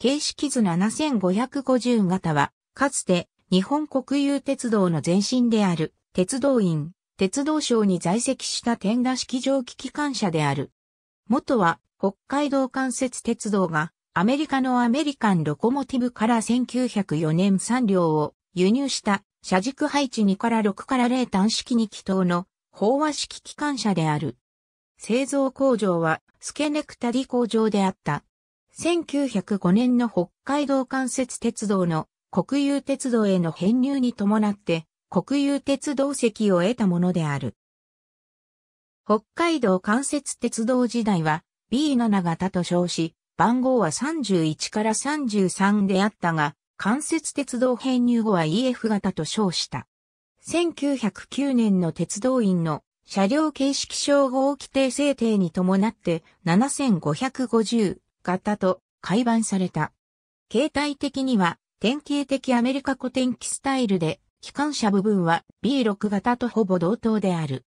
形式図7550型は、かつて日本国有鉄道の前身である鉄道院、鉄道省に在籍した天田式蒸気機関車である。元は北海道関節鉄道がアメリカのアメリカンロコモティブから1904年3両を輸入した車軸配置2から6から0単式に気筒の飽和式機関車である。製造工場はスケネクタリ工場であった。1905年の北海道関節鉄道の国有鉄道への編入に伴って国有鉄道席を得たものである。北海道関節鉄道時代は B7 型と称し、番号は31から33であったが、関節鉄道編入後は EF 型と称した。1909年の鉄道員の車両形式称号規定制定に伴って7550型と改版された。形態的には典型的アメリカ古典機スタイルで、機関車部分は B6 型とほぼ同等である。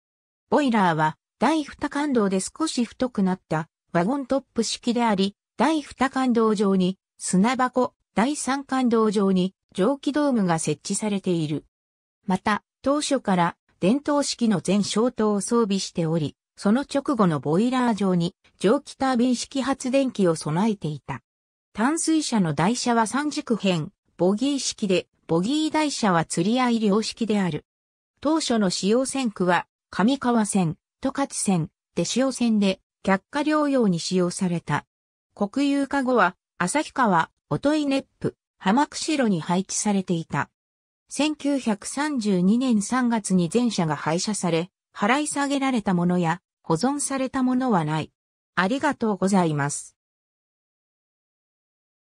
ボイラーは第2感動で少し太くなったワゴントップ式であり、第2感動上に砂箱、第3感動上に蒸気ドームが設置されている。また、当初から伝統式の全消灯を装備しており、その直後のボイラー上に蒸気タービン式発電機を備えていた。淡水車の台車は三軸編、ボギー式で、ボギー台車は釣り合い両式である。当初の使用線区は、上川線、十勝線、手塩線で、脚下療養に使用された。国有化後は、旭川、いネップ、浜釧路に配置されていた。1932年3月に全車が廃車され、払い下げられたものや保存されたものはない。ありがとうございます。